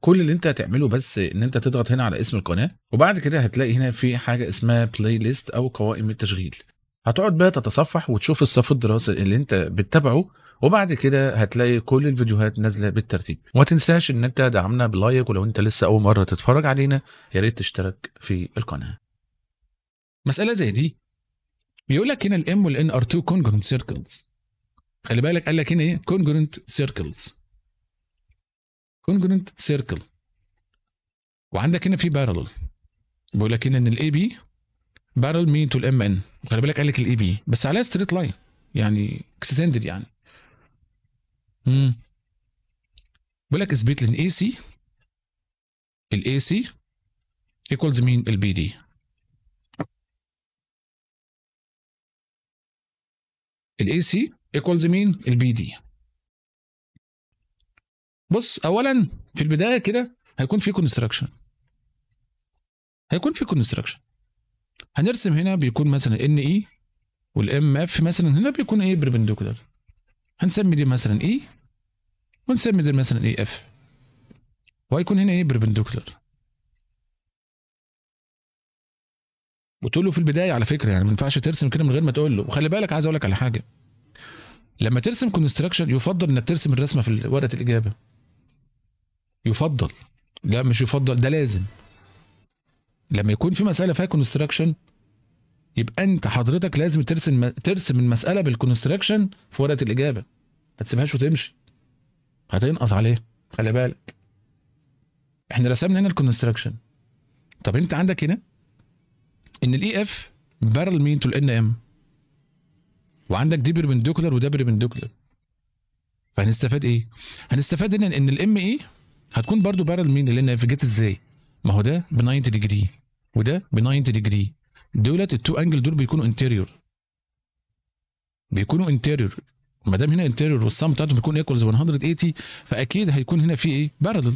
كل اللي انت هتعمله بس ان انت تضغط هنا على اسم القناه وبعد كده هتلاقي هنا في حاجه اسمها بلاي ليست او قوائم التشغيل هتقعد بقى تتصفح وتشوف الصف الدراسي اللي انت بتتابعه وبعد كده هتلاقي كل الفيديوهات نازله بالترتيب وما تنساش ان انت دعمنا بلايك ولو انت لسه اول مره تتفرج علينا يا ريت تشترك في القناه مساله زي دي بيقول لك هنا الام والان ار 2 كونجرنت سيركلز خلي بالك قال لك هنا ايه كونجرنت سيركلز كونجرنت سيركل وعندك هنا في بارلل بيقول لك هنا ان الاي بي بارل مين تو الام ان وخلي بالك قال لك الاي بي بس عليها ستريت لاين يعني اكستندد يعني امم بيقول لك اثبت لي ان اي سي الاي سي ايكوالز مين البي دي الاي سي ايكوالز مين البي دي بص اولا في البدايه كده هيكون في كونستراكشن هيكون في كونستراكشن هنرسم هنا بيكون مثلا ان اي e والام اف مثلا هنا بيكون ايه بربنديكولار هنسمي دي مثلا اي e ونسمي دي مثلا اي e اف وهيكون هنا ايه بربنديكولار وتقول له في البدايه على فكره يعني ما ينفعش ترسم كده من غير ما تقول له وخلي بالك عايز اقول لك على حاجه لما ترسم كونستراكشن يفضل انك ترسم الرسمه في ورقه الاجابه يفضل لا مش يفضل ده لازم لما يكون في مساله فيها كونستراكشن يبقى انت حضرتك لازم ترسم ترسم المساله بالكونستراكشن في ورقه الاجابه ما تسيبهاش وتمشي هتنقص عليها خلي بالك احنا رسمنا هنا الكونستراكشن طب انت عندك هنا ان الاي اف بارل مين تو الان ام وعندك دي بيربنديكولر وده بيربنديكولر فهنستفاد ايه؟ هنستفاد ان ان الام ايه هتكون برضو بارل مين اللي نافيجيت ازاي ما هو ده ب 90 ديجري وده ب 90 ديجري دولت التو انجل دول بيكونوا انتيريور بيكونوا انتيريور ما دام هنا انتيريور والسم بتاعته بيكون ايكوالز 180 فاكيد هيكون هنا في ايه بارلل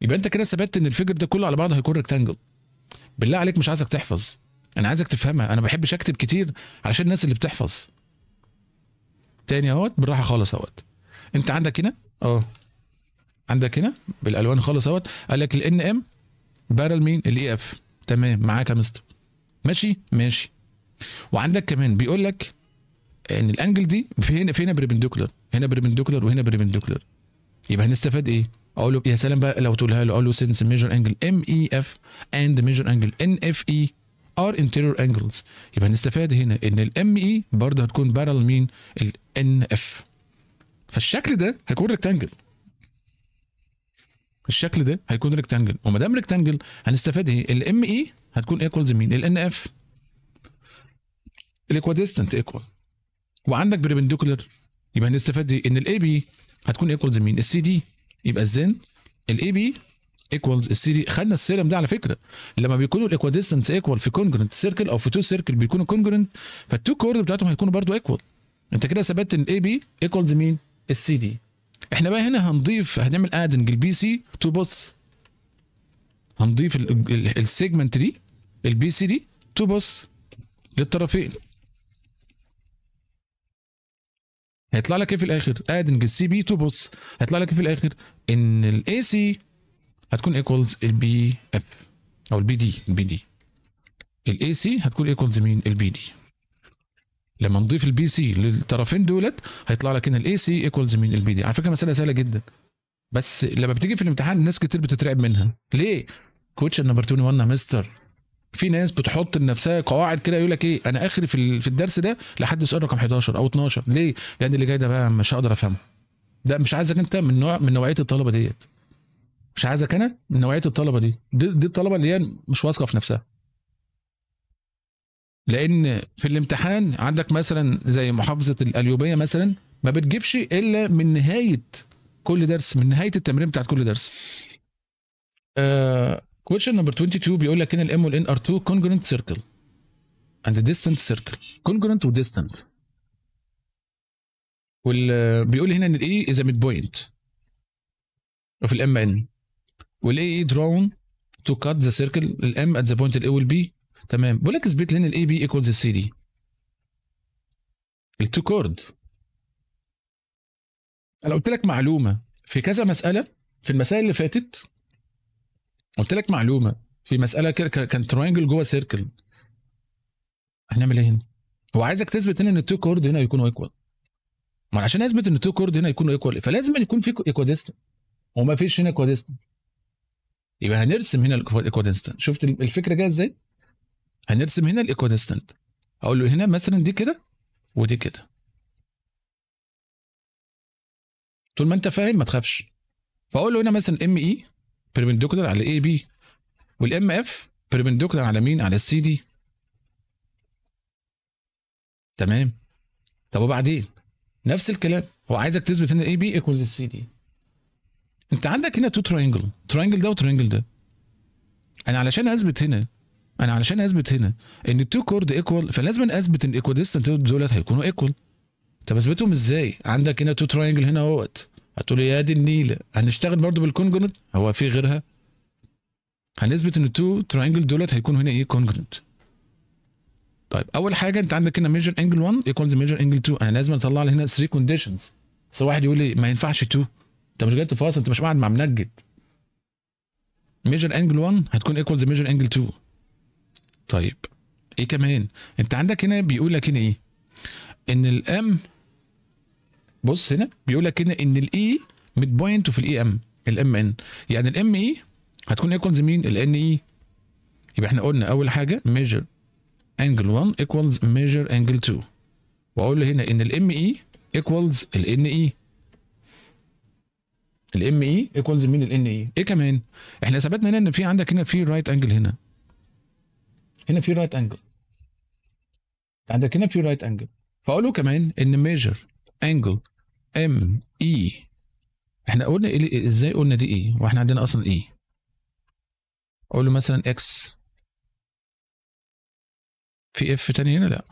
يبقى انت كده ثبتت ان الفجر ده كله على بعضه هيكون ريكتانجل بالله عليك مش عايزك تحفظ انا عايزك تفهمها انا ما بحبش اكتب كتير علشان الناس اللي بتحفظ تاني اهوت بالراحه خالص اهوت انت عندك هنا اه عندك هنا بالالوان خالص اهوت قال لك الان ام بارل مين الاي اف e تمام معاك يا مستر ماشي ماشي وعندك كمان بيقول لك ان الانجل دي في هنا في هنا بريبندوكلر هنا وهنا بريبندوكلر يبقى هنستفاد ايه اقول له يا سلام بقى لو تقولها له اقول له سنس ميجر انجل ام اي اف اند ميجر انجل ان اف اي ار انتيريور انجلز يبقى هنستفاد هنا ان الام اي e برضه هتكون بارل مين الان اف فالشكل ده هيكون ريكتانجل الشكل ده هيكون ريكتانجل وما دام ريكتانجل هنستفاد ايه؟ الام اي e هتكون ايكوالز مين؟ الان اف الايكواديستنت ايكوال وعندك بريبندكولر يبقى هنستفاد ايه؟ ان الاي بي هتكون ايكوالز مين؟ السي دي يبقى الزن الاي بي ايكوالز السي دي خدنا السيرم ده على فكره لما بيكونوا الايكواديستنس ايكوال في كونجرنت سيركل او في تو سيركل بيكونوا كونجرنت فالتو كورد بتاعتهم هيكونوا برضو ايكوال انت كده ثبتت ان الاي بي ايكوالز مين؟ السي دي احنا بقى هنا هنضيف هنعمل ادنج البي سي تو بوث هنضيف السيجمنت دي البي سي دي تو بوث للطرفين هيطلع لك ايه في الاخر ادنج السي بي تو بوث هيطلع لك ايه في الاخر ان الاي سي هتكون ايكوالز البي اف او البي دي البي دي الاي سي هتكون ايكوالز مين البي دي لما نضيف البي سي للطرفين دولت هيطلع لك هنا الاي سي ايكوالز مين البي دي على فكره مساله سهله جدا بس لما بتيجي في الامتحان ناس كتير بتترعب منها ليه كوتش نمبر 21 مستر في ناس بتحط لنفسها قواعد كده يقول لك ايه انا اخري في في الدرس ده لحد سؤال رقم 11 او 12 ليه لان اللي جاي ده بقى مش هقدر افهمه ده مش عايزك انت من نوع من نوعيه الطلبه ديت مش عايزك انا من نوعيه الطلبه دي دي, دي الطلبه اللي هي مش واثقه في نفسها لان في الامتحان عندك مثلا زي محافظه الاليوبيه مثلا ما بتجيبش الا من نهايه كل درس من نهايه التمرين بتاعت كل درس كويشن نمبر 22 بيقول لك ان الام والان ار 2 كونجرنت سيركل اند ديستنت سيركل كونجرنت وديستنت وال بيقول هنا ان الاي از ميد بوينت اوف الام ان والاي درون تو كات ذا سيركل الام ات ذا بوينت الاي والبي تمام بقول لك اثبت لنا الاي بي ايكوالز السي دي التو كورد انا قلت لك معلومه في كذا مساله في المسائل اللي فاتت قلت لك معلومه في مساله كان تراينجل جوه سيركل هنعمل ايه هنا؟ هو عايزك تثبت هنا ان التو كورد هنا يكونوا ايكوال ما عشان اثبت ان التو كورد هنا يكونوا ايكوال فلازم يكون في ايكواديستنت وما فيش هنا ايكواديستنت يبقى هنرسم هنا الايكواديستنت شفت الفكره جايه ازاي؟ هنرسم هنا الايكوديستنت اقول له هنا مثلا دي كده ودي كده طول ما انت فاهم ما تخافش فاقول له هنا مثلا ام اي بيربنديكولار على اي بي والام اف بيربنديكولار على مين على السي دي تمام طب وبعدين نفس الكلام هو عايزك تثبت هنا اي بي ايكوالز السي دي انت عندك هنا تو تراينجل تراينجل ده وتراينجل ده انا علشان اثبت هنا انا يعني علشان اثبت هنا ان التو كورد ايكوال فلازم اثبت ان الايكويديستنت دولت هيكونوا ايكوال طب اثبتهم ازاي عندك هنا تو تراينجل هنا اهوت هتقول يا إيه؟ دي النيله هنشتغل برضو بالكونجنت هو في غيرها هنثبت ان التو تراينجل دولت هيكونوا هنا ايه كونجنت طيب اول حاجه انت عندك هنا ميجر انجل 1 ايكوالز ميجر انجل 2 انا لازم اطلع لي هنا 3 كونديشنز بس واحد يقول لي ما ينفعش 2 انت مش جاي تفاصل انت مش قاعد مع منجد ميجر انجل 1 هتكون ايكوالز ميجر انجل 2 طيب ايه كمان انت عندك هنا بيقول لك هنا ايه ان الام بص هنا بيقول لك هنا ان الاي ميد بوينت في الاي ام e الام ان يعني الام اي e هتكون ايكوالز مين الان اي يبقى احنا قلنا اول حاجه ميجر انجل 1 ايكوالز ميجر انجل 2 واقول له هنا ان الام اي ايكوالز الان اي الام اي ايكوالز مين الان اي ايه كمان احنا ثبتنا هنا ان في عندك هنا في رايت انجل هنا هنا في رايت انجل عندك هنا في رايت انجل فاقول له كمان ان ميجر انجل ام اي احنا قلنا إيه ازاي قلنا دي ايه واحنا عندنا اصلا ايه e. اقول له مثلا اكس في اف تاني هنا لا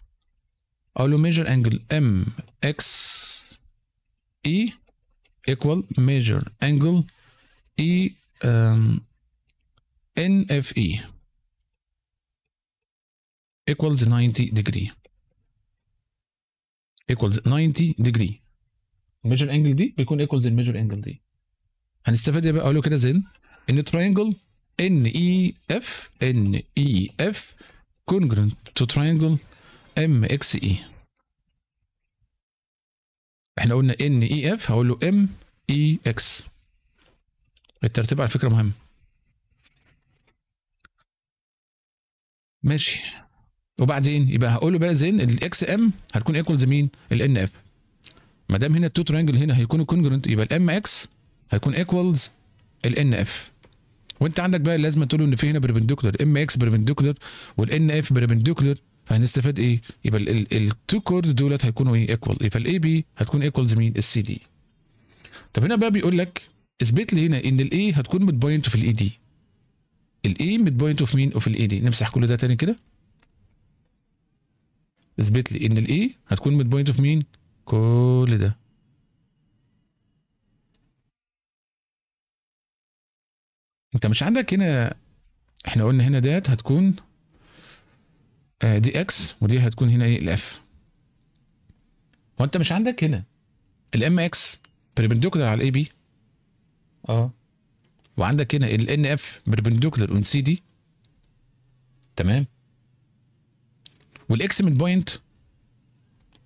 اقول له ميجر انجل ام اكس اي ايكوال ميجر انجل اي ان اف اي equals 90 degree equals 90 degree الميجر انجل دي بيكون ايكوالز الميجر انجل دي هنستفاد ايه بقى اقول له كده زين ان تراينجل ان اي اف ان اي اف congruent to triangle ام اكس اي احنا قلنا ان اي اف هقول له ام اي اكس الترتيب على فكره مهم ماشي وبعدين يبقى هقول له بقى زين الاكس ام هتكون ايكوالز مين؟ الان اف ما دام هنا التو ترانجل هنا هيكونوا كونجرنت يبقى الام اكس هيكون ايكوالز الان اف وانت عندك بقى لازم تقول له ان في هنا بربندكولر ام اكس بربنديكولار والان اف بربندكولر فهنستفاد ايه؟ يبقى التو كورد دولت هيكونوا ايه؟ ايكوال فالاي بي هتكون ايكوالز مين؟ السي دي طب هنا بقى بيقول لك اثبت لي هنا ان الاي هتكون متبوينت في الاي دي الاي متبوينت في مين؟ اوف الاي دي نمسح كل ده تاني كده اثبت لي ان الاي e هتكون ميد بوينت اوف مين كل ده انت مش عندك هنا احنا قلنا هنا ديت هتكون دي آه، اكس ودي هتكون هنا ايه الاف هو انت مش عندك هنا الام اكس بربنديكولار على الاي بي اه وعندك هنا الان اف بربنديكولار اون سي دي تمام والاكس ميد بوينت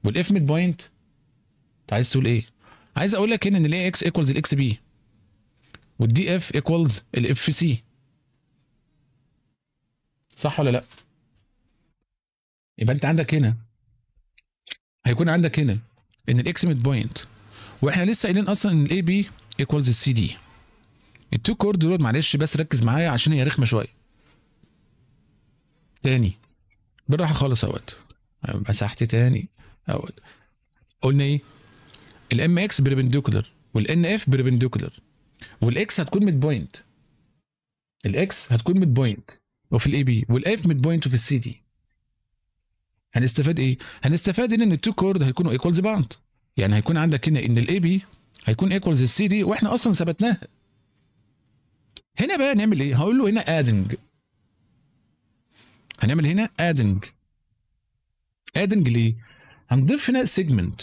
والاف ميد بوينت انت عايز تقول ايه؟ عايز اقول لك هنا ان الاي اكس ايكوالز الاكس بي والدي اف ايكوالز الاف سي صح ولا لا؟ يبقى انت عندك هنا هيكون عندك هنا ان الاكس ميد بوينت واحنا لسه قايلين اصلا ان الاي بي ايكوالز السي دي التو كورد دول معلش بس ركز معايا عشان هي رخمه شويه تاني بالراحه خالص اهوت يعني مسحت تاني اهوت قلنا ايه الام اكس بربنديكولر والان اف بربنديكولر والاكس هتكون ميد بوينت الاكس هتكون ميد بوينت وفي الاي بي والاف ميد بوينت وفي السي دي هنستفاد ايه هنستفاد ان التو كورد هيكونوا ايكوالز بعض يعني هيكون عندك هنا ان الاي بي هيكون ايكوالز السي دي واحنا اصلا ثبتناها هنا بقى نعمل ايه هقول له هنا ادنج هنعمل هنا ادنج ادنج ليه؟ هنضيف هنا سيجمنت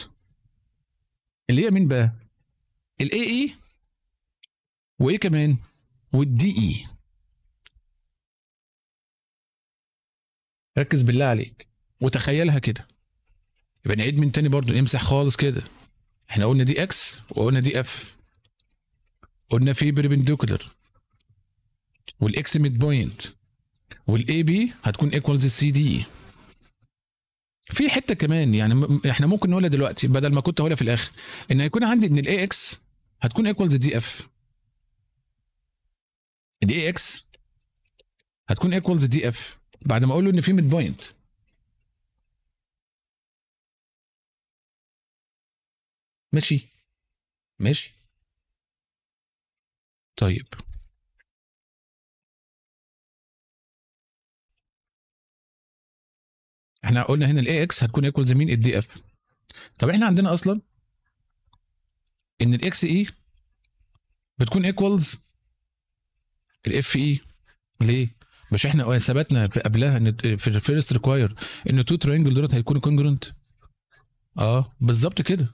اللي هي مين بقى؟ الاي اي e وايه كمان؟ والدي اي e. ركز بالله عليك وتخيلها كده يبقى نعيد من تاني برضو امسح خالص كده احنا قلنا دي اكس وقلنا دي اف قلنا في بريبندوكلر والاكس ميد بوينت والاي بي هتكون ايكوالز السي دي في حته كمان يعني احنا ممكن نقولها دلوقتي بدل ما كنت هقولها في الاخر ان هيكون عندي ان الاي اكس هتكون ايكوالز دي اف الاي اكس هتكون ايكوالز دي اف بعد ما اقول له ان في ميد بوينت ماشي ماشي طيب احنا قلنا هنا الاي اكس هتكون ايكوال مين الدي اف طب احنا عندنا اصلا ان الاكس اي e بتكون ايكوالز الاف اي ليه؟ مش احنا آه، ثبتنا في قبلها ان في الفيرست ريكواير ان تو ترينجل دولت هيكونوا كونجرنت اه بالظبط كده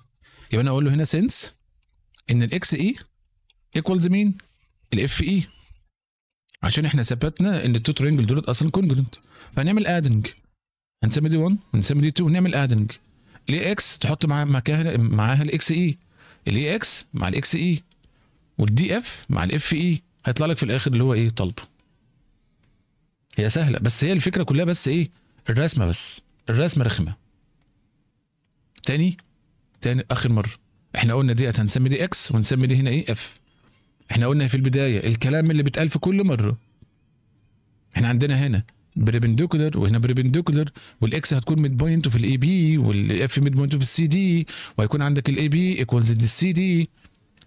يبقى انا اقول له هنا سنس ان الاكس اي ايكوالز مين؟ الاف اي عشان احنا ثبتنا ان التو ترينجل دولت اصلا كونجرنت فهنعمل ادنج هنسمي دي 1 ونسمي دي 2 ونعمل ادنج الاي اكس تحط معاها مكانها معاها الاكس اي الاي اكس مع الاكس اي e. والدي اف مع الاف اي e. هيطلع لك في الاخر اللي هو ايه طلبه هي سهله بس هي الفكره كلها بس ايه الرسمه بس الرسمه رخمه تاني تاني اخر مره احنا قلنا ديت هنسمي دي اكس ونسمي دي هنا ايه اف احنا قلنا في البدايه الكلام اللي بيتقال في كل مره احنا عندنا هنا بربندوكولر وهنا بربندوكولر والاكس هتكون ميد بوينت وفي الاي بي والاف ميد بوينت وفي السي دي وهيكون عندك الاي بي ايكوالز السي دي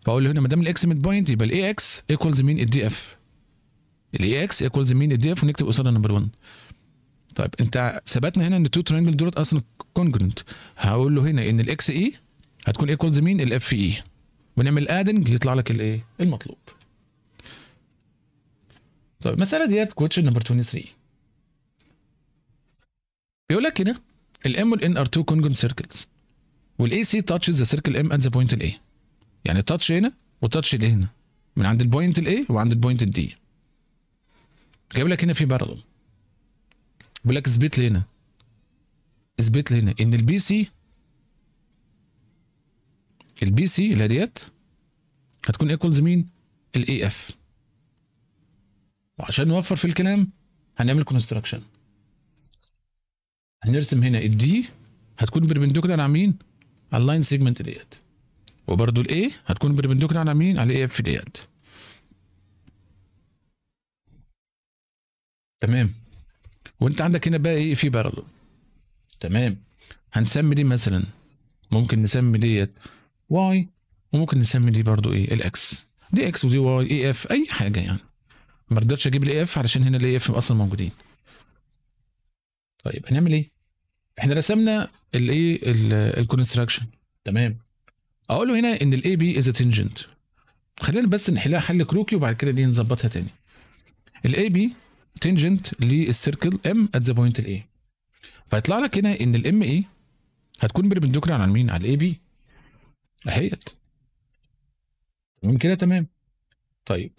فاقول له هنا ما دام الاكس ميد بوينت يبقى الاي اكس ايكوالز مين الدي اف الاي اكس ايكوالز مين الدي اف ونكتب قصادها نمبر 1 طيب انت ثبتنا هنا ان التو ترينجل دولت اصلا كونجرنت هقول له هنا ان الاكس اي e هتكون ايكوالز مين الاف اي ونعمل ادنج يطلع لك الايه المطلوب طيب المساله ديت كوتشن نمبر 23 بيقول لك يعني هنا الام والان ار تو كونجنت سيركلز والاي سي تاتشز ذا سيركل ام ات ذا بوينت الاي يعني تاتش هنا وتاتش الاي هنا من عند البوينت الاي وعند البوينت الدي جايب لك هنا في بارلل بيقول لك اثبت لي هنا اثبت لي هنا ان البي سي البي سي اللي ديت هتكون ايكوالز مين؟ الاي اف وعشان نوفر في الكلام هنعمل كونستراكشن هنرسم هنا الدي هتكون بربنديكولار على مين؟ على اللاين سيجمنت ديت وبرده الاي هتكون بربنديكولار على مين؟ على الاي اف ديت تمام وانت عندك هنا بقى ايه في بارلو تمام هنسمي دي مثلا ممكن نسمي ديت واي وممكن نسمي دي برضو ايه الاكس دي اكس ودي واي اي اف اي حاجه يعني ما رضيتش اجيب الاي اف علشان هنا الاي اف اصلا موجودين طيب هنعمل ايه احنا رسمنا الايه الكونستراكشن تمام اقول له هنا ان الاي بي از تنجنت خلينا بس نحلها حل كروكي وبعد كده دي نظبطها تاني الاي بي تنجنت للسيركل ام ات ذا بوينت الاي فيطلع لك هنا ان الام اي هتكون بربنديكولار على مين على الاي بي اهيت تمام كده تمام طيب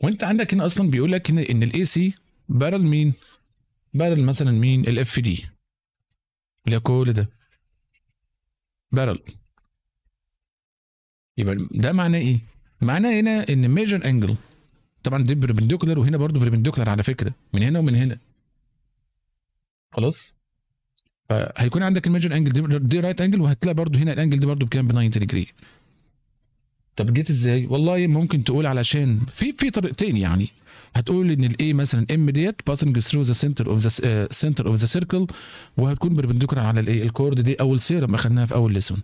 وانت عندك هنا اصلا بيقول لك ان الاي سي بارل مين بارل مثلا مين الاف دي اللي كل ده بارل يبقى ده معناه ايه؟ معناه هنا ان ميجر انجل طبعا دي بربنديكولار وهنا برضه بربنديكولار على فكره من هنا ومن هنا خلاص فهيكون عندك الميجر انجل دي, رايت انجل وهتلاقي برضه هنا الانجل دي برضه بكام ب 90 ديجري طب جيت ازاي؟ والله ممكن تقول علشان في في طريقتين يعني هتقول ان الاي مثلا ام ديت باسنج ثرو ذا سنتر اوف ذا سنتر اوف ذا سيركل وهتكون بربنديكولار على الايه الكورد دي اول سيرم اخدناها في اول ليسون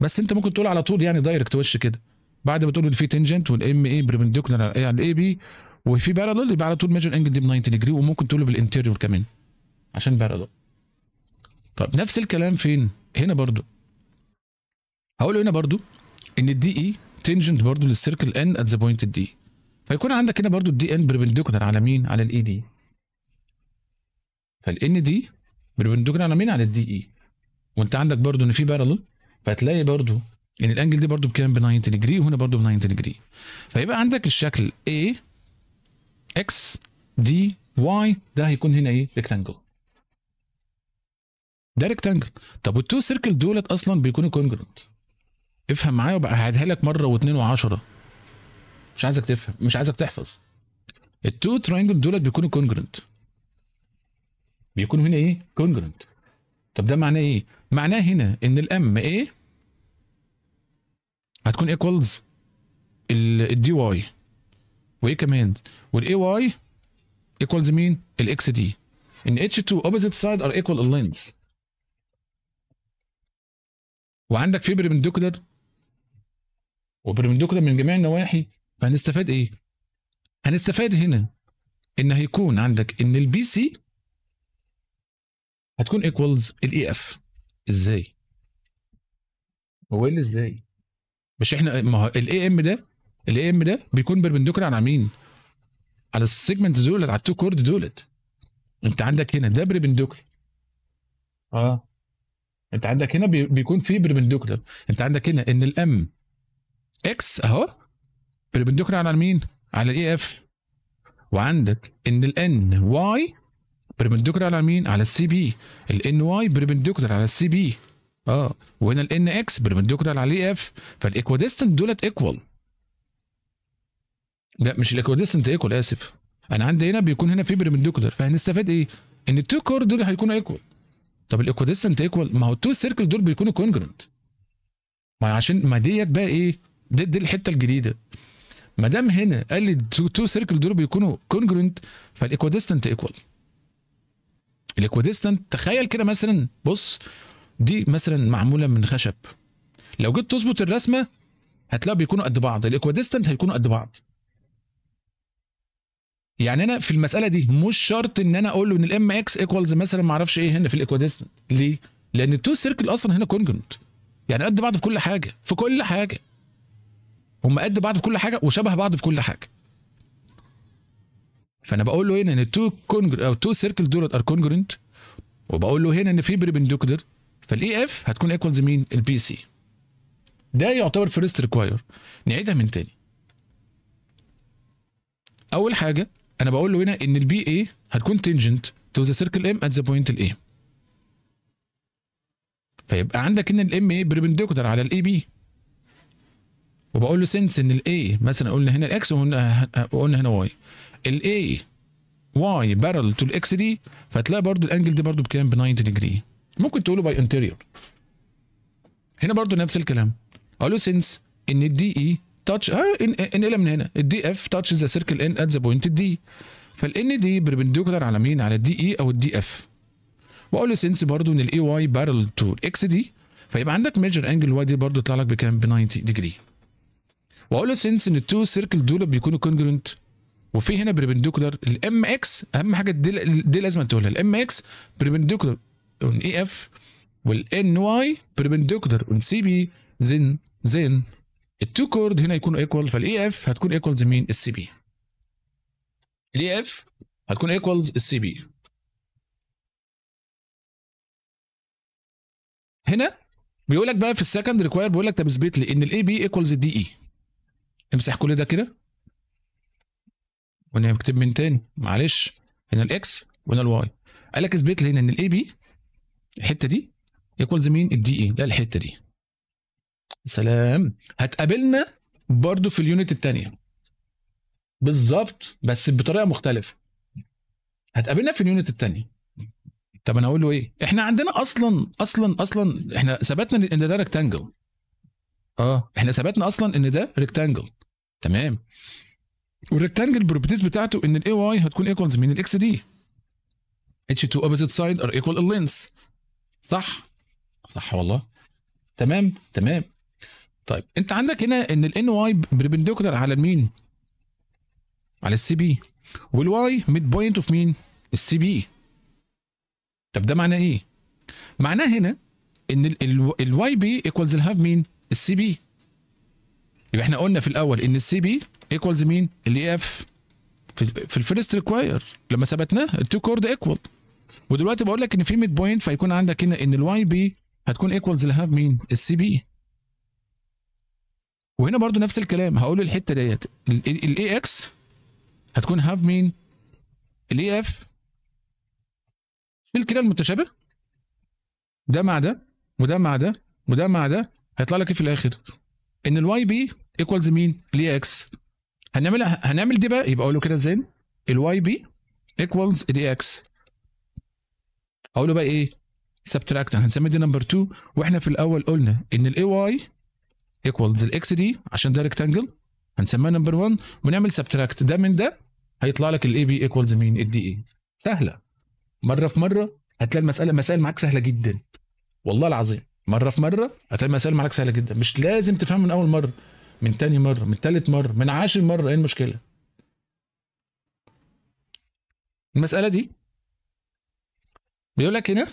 بس انت ممكن تقول على طول يعني دايركت وش كده بعد ما تقول ان في تنجنت والام اي بربنديكولار على الاي يعني بي وفي بارالل يبقى على طول ميجر انجل دي ب 90 ديجري وممكن تقوله بالانتيريور كمان عشان بارالل طب نفس الكلام فين هنا برضو هقوله هنا برضو ان الدي اي تنجنت برضو للسيركل ان ات ذا بوينت الدي فيكون عندك هنا برضو الدي ان بربنديكولار على مين؟ على الاي دي. فالان دي بربنديكولار على مين؟ على الدي اي. E. وانت عندك برضو ان في بارلل فهتلاقي برضو ان الانجل دي برضو بكام؟ ب 90 ديجري وهنا برضو ب 90 ديجري. فيبقى عندك الشكل اي اكس دي واي ده هيكون هنا ايه؟ ريكتانجل. ده ريكتانجل. طب والتو سيركل دولت اصلا بيكونوا كونجرنت. افهم معايا وبقى هعيدها لك مره واثنين وعشره. مش عايزك تفهم مش عايزك تحفظ التو ترينجل دولت بيكونوا كونجرنت بيكونوا هنا ايه كونجرنت طب ده معناه ايه معناه هنا ان الام ايه هتكون ايكوالز الدي واي وايه كمان والاي واي ايكوالز مين الاكس دي ان اتش 2 اوبوزيت سايد ار ايكوال اللينز وعندك في دوكلر وبريمندوكولر من جميع النواحي فهنستفاد ايه هنستفاد هنا ان هيكون عندك ان البي سي هتكون ايكوالز الاي اف ازاي هو اللي ازاي مش احنا ما هو الاي ام ده الاي ام ده بيكون بربنديكولار على مين على السيجمنت دولت على التو كورد دولت انت عندك هنا ده بربنديكولار اه انت عندك هنا بيكون في بربنديكولار انت عندك هنا ان الام اكس اهو بربنديكولار على مين؟ على الاي اف وعندك ان الان واي بربنديكولار على مين؟ على السي بي الان واي بربنديكولار على السي بي اه وهنا الان اكس بربنديكولار على الاي اف فالايكوديستنت دولت ايكوال لا مش الايكوديستنت ايكوال اسف انا عندي هنا بيكون هنا في بربنديكولار فهنستفاد ايه؟ ان التو كور دول هيكونوا ايكوال طب الايكوديستنت ايكوال ما هو التو سيركل دول بيكونوا كونجرنت ما عشان ما ديت بقى ايه؟ دي, دي الحته الجديده ما دام هنا قال لي تو سيركل دول بيكونوا كونجرنت فالايكوديستنت ايكوال الايكوديستنت تخيل كده مثلا بص دي مثلا معموله من خشب لو جيت تظبط الرسمه هتلاقي بيكونوا قد بعض الايكوديستنت هيكونوا قد بعض يعني انا في المساله دي مش شرط ان انا اقول له ان الام اكس ايكوالز مثلا ما اعرفش ايه هنا في الايكوديستنت ليه لان التو سيركل اصلا هنا كونجنت يعني قد بعض في كل حاجه في كل حاجه هم قد بعض في كل حاجه وشبه بعض في كل حاجه فانا بقول له هنا ان التو كونجر او تو سيركل دولت ار كونجرنت وبقول له هنا ان في بريبندوكدر فالاي اف هتكون ايكوالز مين البي سي ده يعتبر فيرست ريكواير نعيدها من تاني اول حاجه انا بقول له هنا ان البي اي هتكون تنجنت تو ذا سيركل ام ات ذا بوينت الاي فيبقى عندك ان الام اي بريبندوكدر على الاي بي وبقول له سنس ان الاي مثلا قلنا هنا الاكس وقلنا هنا واي الاي واي بارل تو الاكس دي فتلاقي برضو الانجل دي برضو بكام ب 90 ديجري ممكن تقوله باي انتيريور هنا برضو نفس الكلام اقول له سنس ان الدي اي تاتش اه انقلها من هنا الدي اف تاتش ذا سيركل ان ات ذا بوينت دي فالان دي بربنديكولار على مين على الدي اي e او الدي اف واقول له سنس برضو ان الاي واي بارل تو الاكس دي فيبقى عندك ميجر انجل واي دي برضو يطلع لك بكام ب 90 ديجري واقول له سنس ان التو سيركل دول بيكونوا كونجرنت وفي هنا بربنديكولار الام اكس اهم حاجه دي, دي لازم تقولها الام اكس بربنديكولار اون اي اف والان واي بربنديكولار اون سي بي زين زين التو كورد هنا يكونوا ايكوال فالاي اف هتكون ايكوالز مين السي بي الاي اف e هتكون ايكوالز السي بي هنا بيقول لك بقى في السكند ريكوير بيقول لك طب اثبت لي ان الاي بي ايكوالز الدي اي امسح كل ده كده ونكتب من تاني معلش هنا الاكس وهنا الواي قال لك اثبت لي هنا ان الاي بي الحته دي يكون مين الدي اي لا الحته دي سلام هتقابلنا برضو في اليونت الثانيه بالظبط بس بطريقه مختلفه هتقابلنا في اليونت الثانيه طب انا اقول له ايه احنا عندنا اصلا اصلا اصلا احنا ثبتنا ان ده ريكتانجل اه احنا ثبتنا اصلا ان ده ريكتانجل تمام والريكتانجل بروبرتيز بتاعته ان الاي واي هتكون ايكوالز من الاكس دي اتش 2 اوبوزيت سايد ار ايكوال اللينس صح صح والله تمام تمام طيب انت عندك هنا ان الان واي بربنديكولار على مين على السي بي والواي ميد بوينت اوف مين السي بي طب ده معناه ايه معناه هنا ان الواي بي ايكوالز الهاف مين السي بي يبقى احنا قلنا في الاول ان السي بي ايكوالز مين؟ الاي اف في الفيرست ريكواير لما ثبتناه التو كورد ايكوال ودلوقتي بقول لك ان في ميد بوينت فيكون عندك هنا ان الواي بي هتكون ايكوالز لهاف مين؟ السي بي وهنا برضو نفس الكلام هقول الحته ديت الاي اكس e هتكون هاف مين؟ الاي اف شيل كده المتشابه ده مع ده وده مع ده وده مع ده هيطلع لك ايه في الاخر؟ ان الواي بي ايكوالز مين؟ ليه اكس هنعمل هنعمل دي بقى يبقى اقول له كده زين الواي بي ايكوالز دي اكس اقول له بقى ايه؟ سبتراكت هنسمي دي نمبر 2 واحنا في الاول قلنا ان الاي واي ايكوالز الاكس دي عشان ده ريكتانجل هنسميها نمبر 1 ونعمل سبتراكت ده من ده هيطلع لك الاي بي ايكوالز مين؟ الدي اي سهله مره في مره هتلاقي المساله مسائل معاك سهله جدا والله العظيم مره في مره هتلاقي المسائل معاك سهله جدا مش لازم تفهم من اول مره من تاني مرة من تالت مرة من عاشر مرة ايه المشكلة المسألة دي بيقول لك هنا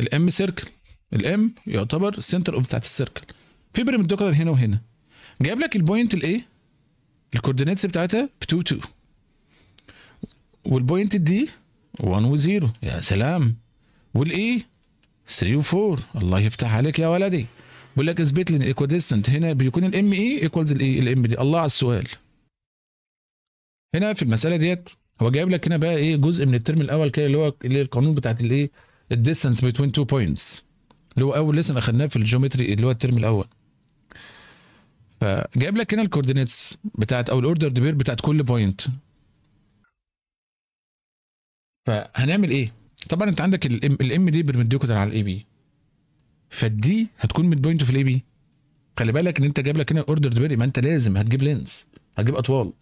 الام سيركل الام يعتبر سنتر اوف بتاعت السيركل في بريم بريمتوكولار هنا وهنا جايب لك البوينت الايه الكوردينيتس بتاعتها ب 2 2 والبوينت دي 1 و0 يا سلام والايه 3 و4 الله يفتح عليك يا ولدي بيقول لك اثبت لي ان ايكويديستنت هنا بيكون الام اي ايكوالز الام دي الله على السؤال هنا في المساله ديت هو جايب لك هنا بقى ايه جزء من الترم الاول كده اللي هو اللي القانون بتاعت الايه الديستانس بين تو بوينتس اللي هو اول لسن اخدناه في الجيومتري اللي هو الترم الاول فجايب لك هنا الكوردينيتس بتاعت او الاوردر بير بتاعت كل بوينت فهنعمل ايه طبعا انت عندك الام دي بيرمديكولر على الاي بي فدي هتكون ميد بوينت في الاي بي خلي بالك ان انت جايب لك هنا اوردر دبري ما انت لازم هتجيب لينز هتجيب اطوال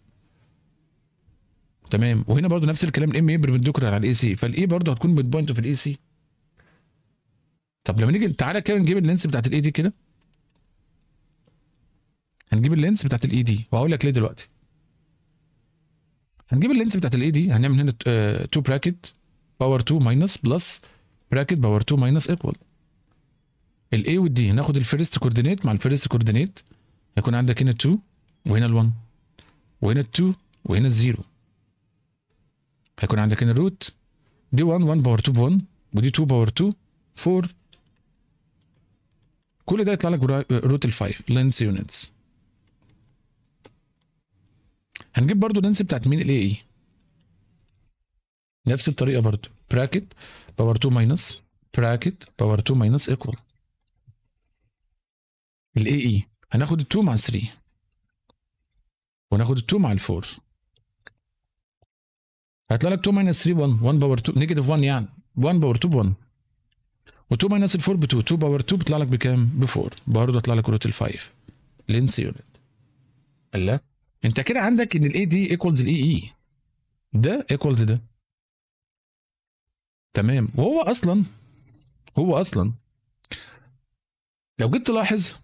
تمام وهنا برضو نفس الكلام الام اي بربنديكولار على الاي سي فالاي برضو هتكون ميد بوينت في الاي سي طب لما نيجي تعالى كده نجيب اللينس بتاعت الاي دي كده هنجيب اللينس بتاعت الاي دي وهقول لك ليه دلوقتي هنجيب اللينس بتاعت الاي دي هنعمل هنا 2 براكت باور 2 ماينس بلس براكت باور 2 ماينس ايكوال الاي والدي هناخد الفيرست كوردينيت مع الفيرست كوردينيت هيكون عندك هنا 2 وهنا ال1 وهنا ال2 وهنا ال0 هيكون عندك هنا الروت دي 1 1 باور 2 ب 1 ودي 2 باور 2 4 كل ده يطلع لك روت آه، ال 5 لينس يونتس هنجيب برضو لينس بتاعت مين الاي A نفس الطريقه برضو براكت باور 2 ماينس براكت باور 2 ماينس ايكوال الاي اي e. هناخد ال 2 مع 3 وناخد ال 2 مع ال 4 هيطلع لك 2 ماينس 3 1 1 باور 2 نيجاتيف 1 يعني 1 باور 2 ب 1 و2 ماينس ال 4 ب 2 2 باور 2 بيطلع لك بكام؟ ب 4 برضه هيطلع لك روت ال 5 لينس يونت الله انت كده عندك ان الاي دي ايكوالز الاي اي ده ايكوالز ده تمام وهو اصلا هو اصلا لو جيت تلاحظ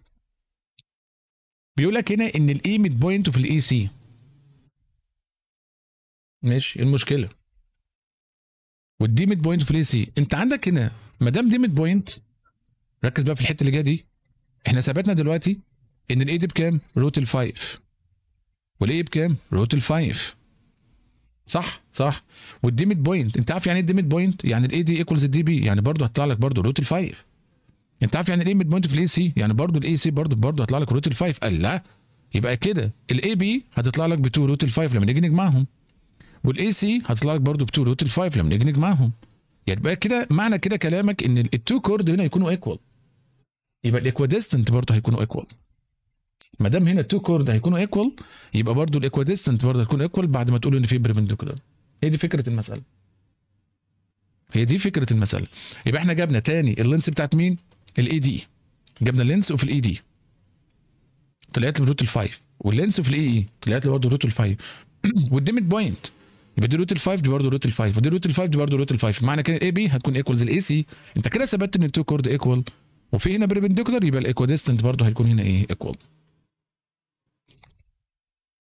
بيقول لك هنا ان الاي ميد بوينت في الاي سي e ماشي ايه المشكله والدي ميد بوينت في الاي سي e انت عندك هنا ما دام دي ميد بوينت ركز بقى في الحته اللي جايه دي احنا ثبتنا دلوقتي ان الاي e دي بكام روت الفايف والاي بكام روت الفايف صح صح والدي ميد بوينت انت عارف يعني ايه الدي ميد بوينت يعني الاي دي ايكوالز الدي بي يعني برضه هتطلع لك برضه روت الفايف انت عارف يعني ايه ميد بوينت في الاي سي يعني برضو الاي سي برضو برضو هيطلع لك روت ال5 قال لا يبقى كده الاي بي هتطلع لك ب2 روت ال5 لما نيجي نجمعهم والاي سي هتطلع لك برضو ب2 روت ال5 لما نيجي نجمعهم يبقى يعني كده معنى كده كلامك ان التو كورد هنا يكونوا ايكوال يبقى الايكواديستنت برضو هيكونوا ايكوال ما دام هنا التو كورد هيكونوا ايكوال يبقى برضو الايكواديستنت برضو هتكون ايكوال بعد ما تقول ان في بربنديكولار هي دي فكره المساله هي دي فكره المساله يبقى احنا جبنا تاني اللينس بتاعت مين الاي دي e جبنا اللينس وفي الاي دي e طلعت لي بروت ال5 واللينس في الاي اي e طلعت لي برضه روت ال5 والديمت بوينت يبقى دي روت ال5 دي برضه روت ال5 ودي روت ال5 دي برضه روت ال5 معنى كده الاي بي هتكون ايكوالز الاي سي انت كده ثبتت ان التو كورد ايكوال وفي هنا بربنديكولار يبقى الايكويديستنت برضه هيكون هنا ايه ايكوال